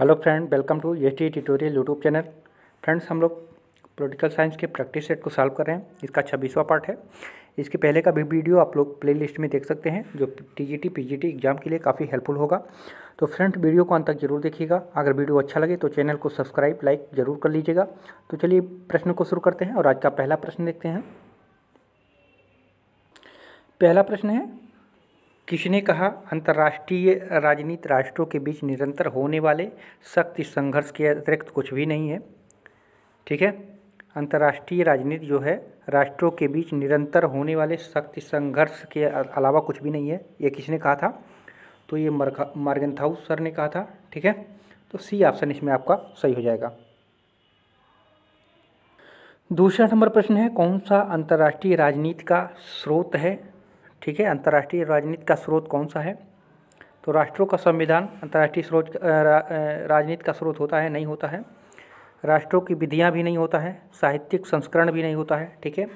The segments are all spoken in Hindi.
hello friend welcome to S T tutorial YouTube channel friends हम लोग पोलिटिकल साइंस के प्रैक्टिस सेट को सॉल्व कर रहे हैं इसका छब्बीसवा पार्ट है इसके पहले का भी वीडियो आप लोग प्लेलिस्ट में देख सकते हैं जो टीजीटी पीजीटी एग्जाम के लिए काफ़ी हेल्पफुल होगा तो फ्रेंड वीडियो को अंत तक जरूर देखिएगा अगर वीडियो अच्छा लगे तो चैनल को सब्सक्राइब लाइक जरूर कर लीजिएगा तो चलिए प्रश्न को शुरू करते हैं और आज का पहला प्रश्न देखते हैं पहला प्रश्न है किसने कहा अंतर्राष्ट्रीय राजनीति राष्ट्रों के बीच निरंतर होने वाले शक्ति संघर्ष के अतिरिक्त कुछ भी नहीं है ठीक है अंतर्राष्ट्रीय राजनीति जो है राष्ट्रों के बीच निरंतर होने वाले शक्ति संघर्ष के अलावा कुछ भी नहीं है ये किसने कहा था तो ये मार्गनथाउ सर ने कहा था ठीक है तो सी ऑप्शन इसमें आपका सही हो जाएगा दूसरा नंबर प्रश्न है कौन सा अंतर्राष्ट्रीय राजनीति का स्रोत है ठीक है अंतर्राष्ट्रीय राजनीति का स्रोत कौन सा है तो राष्ट्रों का संविधान अंतर्राष्ट्रीय स्रोत रा, राजनीति का स्रोत होता है नहीं होता है राष्ट्रों की विधियाँ भी नहीं होता है साहित्यिक संस्करण भी नहीं होता है ठीक है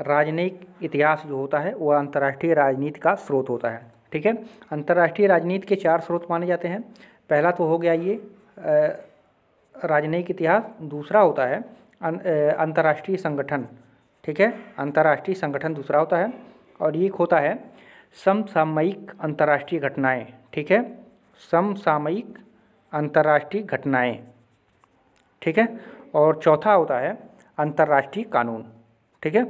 राजनयिक इतिहास जो होता है वह अंतर्राष्ट्रीय राजनीति का स्रोत होता है ठीक है अंतर्राष्ट्रीय राजनीति के चार स्रोत माने जाते हैं पहला तो हो गया ये राजनयिक इतिहास दूसरा होता है अं, अंतर्राष्ट्रीय संगठन ठीक है अंतर्राष्ट्रीय संगठन दूसरा होता है और एक होता है समसामयिक अंतर्राष्ट्रीय घटनाएं ठीक है समसामयिक अंतर्राष्ट्रीय घटनाएं ठीक है और चौथा होता है अंतर्राष्ट्रीय कानून ठीक है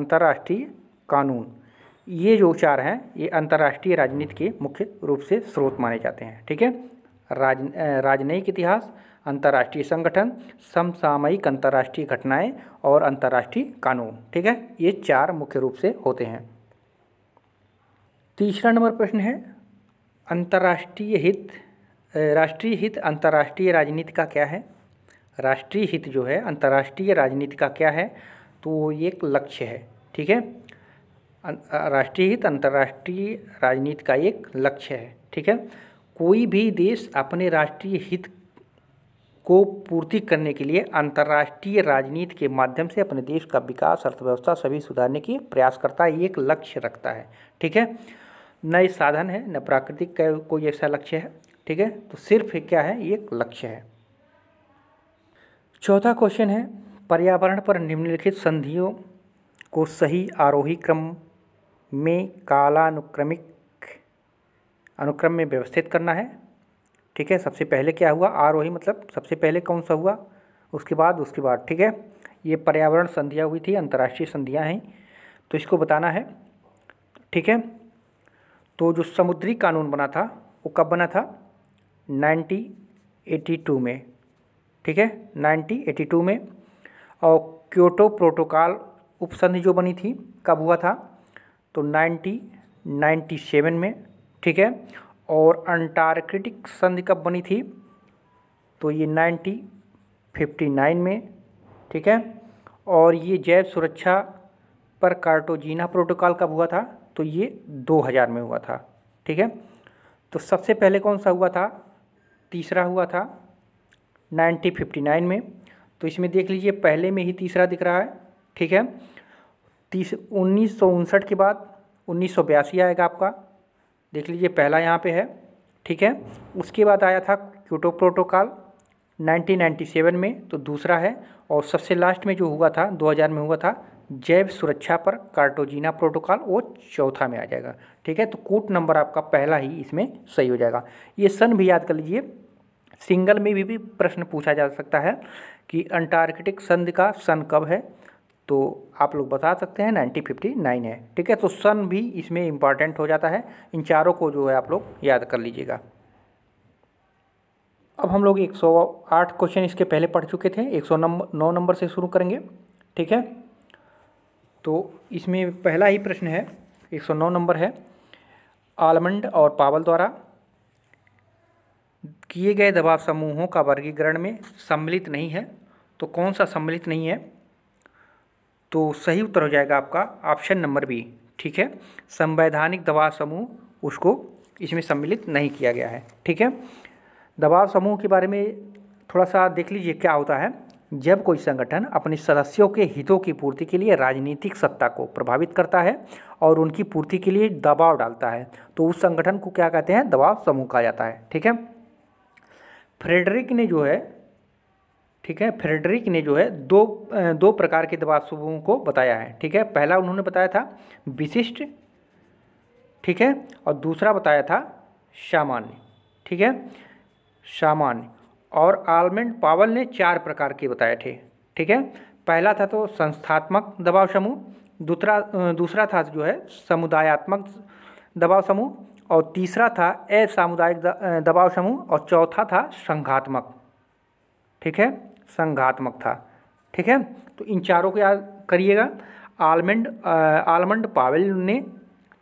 अंतर्राष्ट्रीय कानून ये जो चार हैं ये अंतर्राष्ट्रीय राजनीति के मुख्य रूप से स्रोत माने जाते हैं ठीक है राज राजनयिक इतिहास अंतर्राष्ट्रीय संगठन समसामयिक अंतर्राष्ट्रीय घटनाएं और अंतर्राष्ट्रीय कानून ठीक है ये चार मुख्य रूप से होते हैं तीसरा नंबर प्रश्न है अंतर्राष्ट्रीय हित राष्ट्रीय हित अंतर्राष्ट्रीय राजनीति का क्या है राष्ट्रीय हित जो है अंतर्राष्ट्रीय राजनीति का क्या है तो वो एक लक्ष्य है ठीक है अं, राष्ट्रीय हित अंतर्राष्ट्रीय राजनीति का एक लक्ष्य है ठीक है कोई भी देश अपने राष्ट्रीय हित को पूर्ति करने के लिए अंतर्राष्ट्रीय राजनीति के माध्यम से अपने देश का विकास अर्थव्यवस्था सभी सुधारने की प्रयास करता है ये एक लक्ष्य रखता है ठीक है न ये साधन है न प्राकृतिक का कोई ऐसा लक्ष्य है ठीक है तो सिर्फ क्या है ये एक लक्ष्य है चौथा क्वेश्चन है पर्यावरण पर निम्नलिखित संधियों को सही आरोही क्रम में कालानुक्रमिक अनुक्रम में व्यवस्थित करना है ठीक है सबसे पहले क्या हुआ आरोही मतलब सबसे पहले कौन सा हुआ उसके बाद उसके बाद ठीक है ये पर्यावरण संधियाँ हुई थी अंतर्राष्ट्रीय संधियाँ हैं तो इसको बताना है ठीक है तो जो समुद्री कानून बना था वो कब बना था 1982 में ठीक है 1982 में और क्योटो प्रोटोकॉल उपसंधि जो बनी थी कब हुआ था तो 1997 में ठीक है और अंटार्कटिक संधि कब बनी थी तो ये नाइन्टी फिफ्टी नाइन में ठीक है और ये जैव सुरक्षा पर कार्टोजीना प्रोटोकॉल कब हुआ था तो ये 2000 में हुआ था ठीक है तो सबसे पहले कौन सा हुआ था तीसरा हुआ था 1959 में तो इसमें देख लीजिए पहले में ही तीसरा दिख रहा है ठीक है तीस उन्नीस के बाद उन्नीस आएगा आपका देख लीजिए पहला यहाँ पे है ठीक है उसके बाद आया था क्यूटो प्रोटोकॉल 1997 में तो दूसरा है और सबसे लास्ट में जो हुआ था 2000 में हुआ था जैव सुरक्षा पर कार्टोजीना प्रोटोकॉल वो चौथा में आ जाएगा ठीक है तो कोट नंबर आपका पहला ही इसमें सही हो जाएगा ये सन भी याद कर लीजिए सिंगल में भी, भी प्रश्न पूछा जा सकता है कि अंटार्कटिक संधि का सन कब है तो आप लोग बता सकते हैं नाइनटीन फिफ्टी नाइन है ठीक है तो सन भी इसमें इम्पॉर्टेंट हो जाता है इन चारों को जो है आप लोग याद कर लीजिएगा अब हम लोग 108 क्वेश्चन इसके पहले पढ़ चुके थे 109 नंबर नंबर से शुरू करेंगे ठीक है तो इसमें पहला ही प्रश्न है 109 नंबर है आलमंड और पावल द्वारा किए गए दबाव समूहों का वर्गीकरण में सम्मिलित नहीं है तो कौन सा सम्मिलित नहीं है तो सही उत्तर हो जाएगा आपका ऑप्शन नंबर बी ठीक है संवैधानिक दबाव समूह उसको इसमें सम्मिलित नहीं किया गया है ठीक है दबाव समूह के बारे में थोड़ा सा देख लीजिए क्या होता है जब कोई संगठन अपने सदस्यों के हितों की पूर्ति के लिए राजनीतिक सत्ता को प्रभावित करता है और उनकी पूर्ति के लिए दबाव डालता है तो उस संगठन को क्या कहते हैं दबाव समूह कहा जाता है ठीक है फ्रेडरिक ने जो है ठीक है फ्रेडरिक ने जो है दो दो प्रकार के दबासुओं को बताया है ठीक है पहला उन्होंने बताया था विशिष्ट ठीक है और दूसरा बताया था सामान्य ठीक है सामान्य और आलमेंट पावल ने चार प्रकार के बताए थे ठीक है पहला था तो संस्थात्मक दबाव समूह दूसरा दूसरा था जो है समुदायात्मक दबाव समूह और तीसरा था असामुदायिक दबाव समूह और चौथा था संघात्मक ठीक है संघात्मक था ठीक है तो इन चारों को याद करिएगा आलमंड आलमंड पावेल ने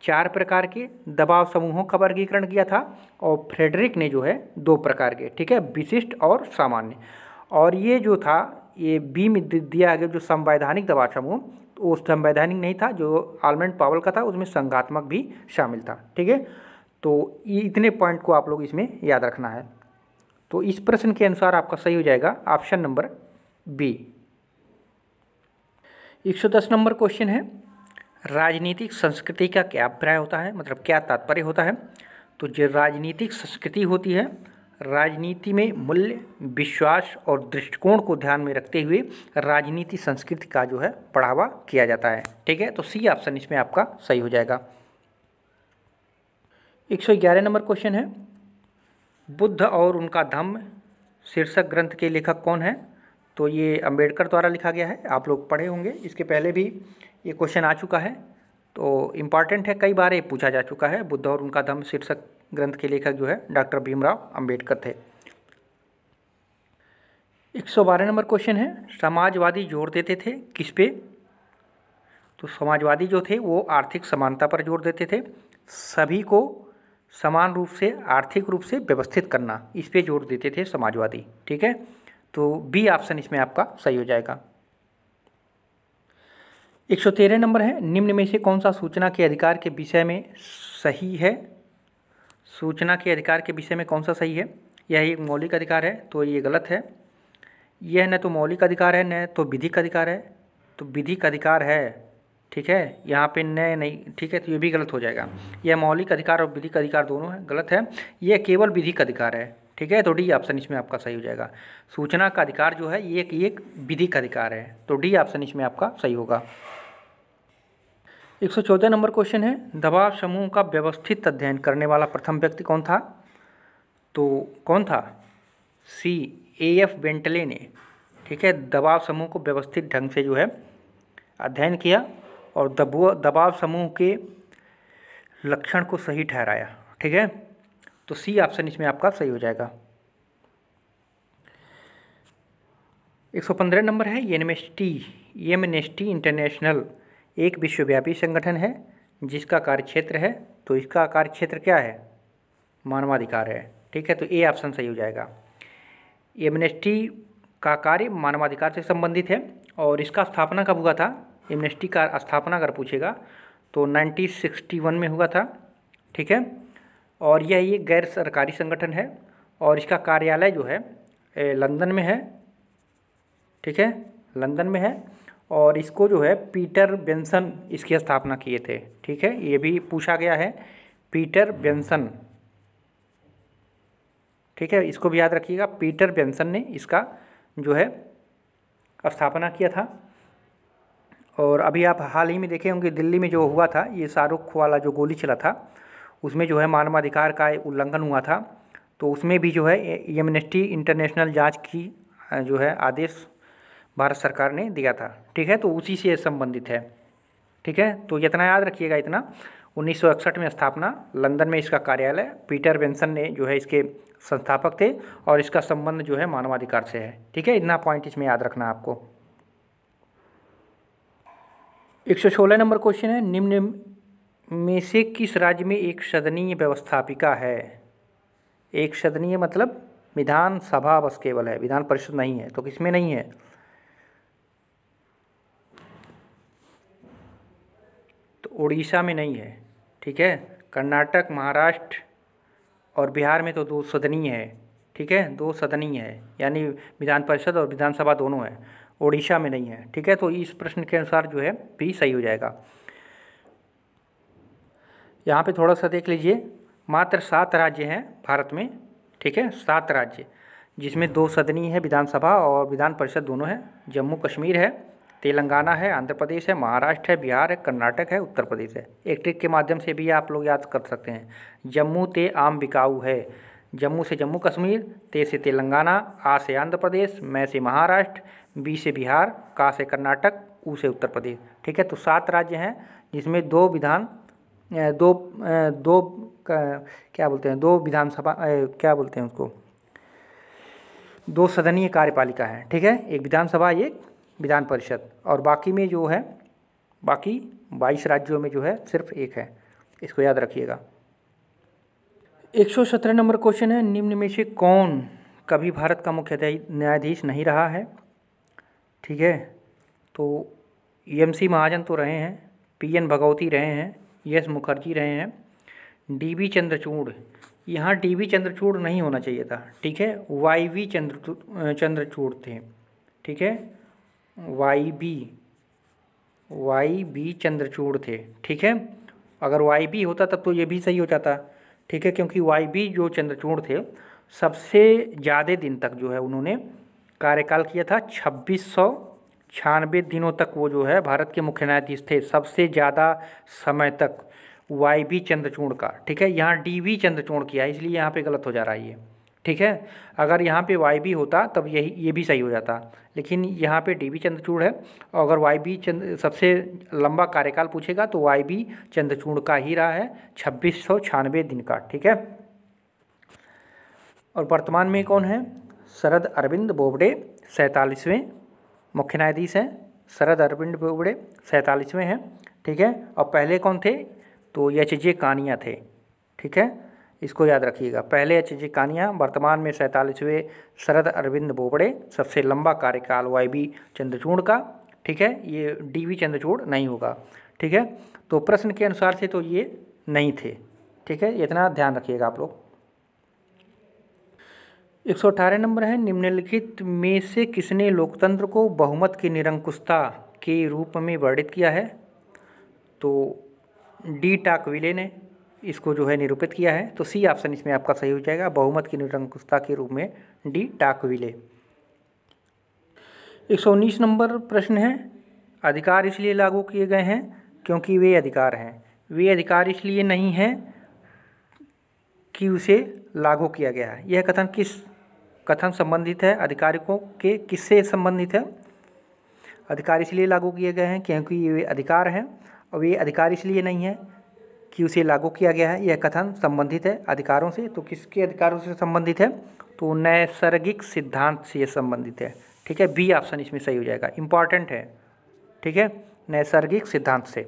चार प्रकार के दबाव समूहों का वर्गीकरण किया था और फ्रेडरिक ने जो है दो प्रकार के ठीक है विशिष्ट और सामान्य और ये जो था ये बीम दिया गया जो संवैधानिक दबाव समूह तो वो संवैधानिक नहीं था जो आलमंड पावल का था उसमें संघात्मक भी शामिल था ठीक है तो ये इतने पॉइंट को आप लोग इसमें याद रखना है तो इस प्रश्न के अनुसार आपका सही हो जाएगा ऑप्शन नंबर बी एक सौ दस नंबर क्वेश्चन है राजनीतिक संस्कृति का क्या अभिप्राय होता है मतलब क्या तात्पर्य होता है तो जो राजनीतिक संस्कृति होती है राजनीति में मूल्य विश्वास और दृष्टिकोण को ध्यान में रखते हुए राजनीति संस्कृति का जो है बढ़ावा किया जाता है ठीक है तो सी ऑप्शन इसमें आपका सही हो जाएगा एक सौ ग्यारह नंबर क्वेश्चन है बुद्ध और उनका धम्म शीर्षक ग्रंथ के लेखक कौन है तो ये अंबेडकर द्वारा लिखा गया है आप लोग पढ़े होंगे इसके पहले भी ये क्वेश्चन आ चुका है तो इम्पॉर्टेंट है कई बार ये पूछा जा चुका है बुद्ध और उनका धम्म शीर्षक ग्रंथ के लेखक जो है डॉक्टर भीमराव अंबेडकर थे एक सौ बारह नंबर क्वेश्चन है समाजवादी जोर देते थे किस पे तो समाजवादी जो थे वो आर्थिक समानता पर जोर देते थे सभी को समान रूप से आर्थिक रूप से व्यवस्थित करना इस पर जोर देते थे समाजवादी ठीक है तो बी ऑप्शन इसमें आपका सही हो जाएगा एक सौ तेरह नंबर है निम्न में से कौन सा सूचना के अधिकार के विषय में सही है सूचना के अधिकार के विषय में कौन सा सही है यह एक मौलिक अधिकार है तो ये गलत है यह न तो मौलिक अधिकार है न तो विधिक अधिकार है तो विधिक अधिकार है ठीक है यहाँ पे नए नहीं ठीक है तो ये भी गलत हो जाएगा यह मौलिक अधिकार और विधिक अधिकार दोनों है गलत है यह केवल विधिक अधिकार है ठीक है तो डी ऑप्शन इसमें आपका सही हो जाएगा सूचना का अधिकार जो है ये एक एक विधिक अधिकार है तो डी ऑप्शन इसमें आपका सही होगा एक सौ चौदह नंबर क्वेश्चन है दबाव समूह का व्यवस्थित अध्ययन करने वाला प्रथम व्यक्ति कौन था तो कौन था सी ए एफ बेंटले ने ठीक है दबाव समूह को व्यवस्थित ढंग से जो है अध्ययन किया और दबाव समूह के लक्षण को सही ठहराया ठीक है तो सी ऑप्शन इसमें आपका सही हो जाएगा 115 नंबर है N M N S T international एक विश्वव्यापी संगठन है जिसका कार्यक्षेत्र है तो इसका कार्यक्षेत्र क्या है मानवाधिकार है ठीक है तो ए ऑप्शन सही हो जाएगा एमनेस्टी e का कार्य मानवाधिकार से संबंधित है और इसका स्थापना कब हुआ था एमनेस्टी का स्थापना अगर पूछेगा तो 1961 में हुआ था ठीक है और यह एक गैर सरकारी संगठन है और इसका कार्यालय जो है लंदन में है ठीक है लंदन में है और इसको जो है पीटर बेंसन इसकी स्थापना किए थे ठीक है ये भी पूछा गया है पीटर बेंसन ठीक है इसको भी याद रखिएगा पीटर बेंसन ने इसका जो है स्थापना किया था और अभी आप हाल ही में देखे होंगे दिल्ली में जो हुआ था ये शाहरुख वाला जो गोली चला था उसमें जो है मानवाधिकार का उल्लंघन हुआ था तो उसमें भी जो है एमनेस्टी इंटरनेशनल जांच की जो है आदेश भारत सरकार ने दिया था ठीक है तो उसी से संबंधित है ठीक है तो इतना याद रखिएगा इतना उन्नीस में स्थापना लंदन में इसका कार्यालय पीटर बेंसन ने जो है इसके संस्थापक थे और इसका संबंध जो है मानवाधिकार से है ठीक है इतना पॉइंट इसमें याद रखना आपको एक सौ सोलह नंबर क्वेश्चन है निम्न में से किस राज्य में एक सदनीय व्यवस्थापिका है एक सदनीय मतलब विधानसभा बस केवल है विधान परिषद नहीं है तो किसमें नहीं है तो उड़ीसा में नहीं है ठीक है कर्नाटक महाराष्ट्र और बिहार में तो दो सदनीय है ठीक है दो सदनीय है यानी विधान परिषद और विधानसभा दोनों है ओडिशा में नहीं है ठीक है तो इस प्रश्न के अनुसार जो है बी सही हो जाएगा यहाँ पे थोड़ा सा देख लीजिए मात्र सात राज्य हैं भारत में ठीक है सात राज्य जिसमें दो सदनी है विधानसभा और विधान परिषद दोनों हैं जम्मू कश्मीर है तेलंगाना है आंध्र प्रदेश है महाराष्ट्र है बिहार है कर्नाटक है उत्तर प्रदेश है एक ट्रिक के माध्यम से भी आप लोग याद कर सकते हैं जम्मू ते आम बिकाऊ है जम्मू से जम्मू कश्मीर ते से तेलंगाना आ से आंध्र प्रदेश मैं से महाराष्ट्र बी से बिहार का से कर्नाटक ऊ से उत्तर प्रदेश ठीक है तो सात राज्य हैं जिसमें दो विधान दो दो क्या बोलते हैं दो विधानसभा क्या बोलते हैं उसको दो सदनीय कार्यपालिका है ठीक है एक विधानसभा एक विधान परिषद और बाकी में जो है बाकी बाईस राज्यों में जो है सिर्फ एक है इसको याद रखिएगा एक सौ सत्रह नंबर क्वेश्चन है निम्न में से कौन कभी भारत का मुख्य न्यायाधीश नहीं रहा है ठीक है तो एम e सी महाजन तो रहे हैं पी एन भगवती रहे हैं यस e मुखर्जी रहे हैं डी बी चंद्रचूड़ यहाँ डी बी चंद्रचूड़ नहीं होना चाहिए था ठीक है वाई वी चंद्र चंद्रचूड़ थे ठीक है Y B Y B Chandrachud थे ठीक है अगर वाई बी होता तब तो ये भी सही हो जाता ठीक है क्योंकि वाई बी जो चंद्रचूड़ थे सबसे ज़्यादा दिन तक जो है उन्होंने कार्यकाल किया था छब्बीस सौ छियानवे दिनों तक वो जो है भारत के मुख्य न्यायाधीश थे सबसे ज़्यादा समय तक वाई बी चंद्रचूड़ का ठीक है यहाँ डी वी चंद्रचूड़ किया है इसलिए यहाँ पे गलत हो जा रहा है ये ठीक है अगर यहाँ पे वाई बी होता तब यही ये भी सही हो जाता लेकिन यहाँ पे डी वी चंद्रचूड़ है और अगर वाई बी चंद सबसे लंबा कार्यकाल पूछेगा तो वाई बी चंद्रचूड़ का ही रहा है छब्बीस सौ छियानवे दिन का ठीक है और वर्तमान में कौन है शरद अरविंद बोबडे सैंतालीसवें मुख्य न्यायाधीश हैं शरद अरविंद बोबडे सैंतालीसवें हैं ठीक है और पहले कौन थे तो एच जे कानिया थे ठीक है इसको याद रखिएगा पहले एच जे कानिया वर्तमान में सैंतालीसवें शरद अरविंद बोबड़े सबसे लंबा कार्यकाल वाई बी चंद्रचूड़ का ठीक है ये डी वी चंद्रचूड़ नहीं होगा ठीक है तो प्रश्न के अनुसार से तो ये नहीं थे ठीक है इतना ध्यान रखिएगा आप लोग एक सौ अठारह नंबर है निम्नलिखित में से किसने लोकतंत्र को बहुमत की निरंकुशता के रूप में वर्णित किया है तो डी टाकविले ने इसको जो है निरूपित किया है तो सी ऑप्शन इसमें आपका सही हो जाएगा बहुमत की निरंकुशता के रूप में डी टाकविले एक सौ उन्नीस नंबर प्रश्न है अधिकार इसलिए लागू किए गए हैं क्योंकि वे अधिकार हैं वे अधिकार इसलिए नहीं हैं कि उसे लागू किया गया है यह कथन किस कथन संबंधित है अधिकारिकों के किससे संबंधित है अधिकार इसलिए लागू किए गए हैं क्योंकि ये अधिकार हैं और ये अधिकार इसलिए नहीं है कि उसे लागू किया गया है यह कथन संबंधित है अधिकारों से तो किसके अधिकारों से संबंधित है तो नैसर्गिक सिद्धांत से संबंधित है ठीक है बी ऑप्शन इसमें सही हो जाएगा इंपॉर्टेंट है ठीक है नैसर्गिक सिद्धांत से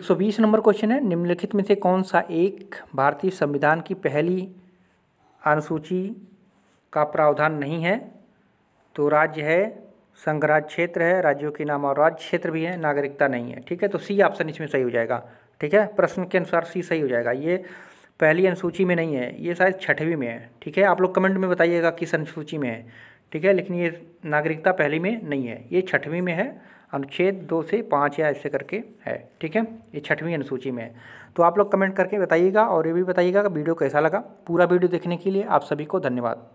120 नंबर क्वेश्चन है निम्नलिखित में से कौन सा एक भारतीय संविधान की पहली अनुसूची का प्रावधान नहीं है तो राज्य है संघराज क्षेत्र है राज्यों के नाम और राज्य क्षेत्र भी है नागरिकता नहीं है ठीक है तो सी ऑप्शन इसमें सही हो जाएगा ठीक है प्रश्न के अनुसार सी सही हो जाएगा ये पहली अनुसूची में नहीं है ये शायद छठवीं में है ठीक है आप लोग कमेंट में बताइएगा किस अनुसूची में है ठीक है लेकिन ये नागरिकता पहली में नहीं है ये छठवीं में है अनुच्छेद दो से पाँच या ऐसे करके है ठीक है ये छठवीं अनुसूची में है तो आप लोग कमेंट करके बताइएगा और ये भी बताइएगा कि वीडियो कैसा लगा पूरा वीडियो देखने के लिए आप सभी को धन्यवाद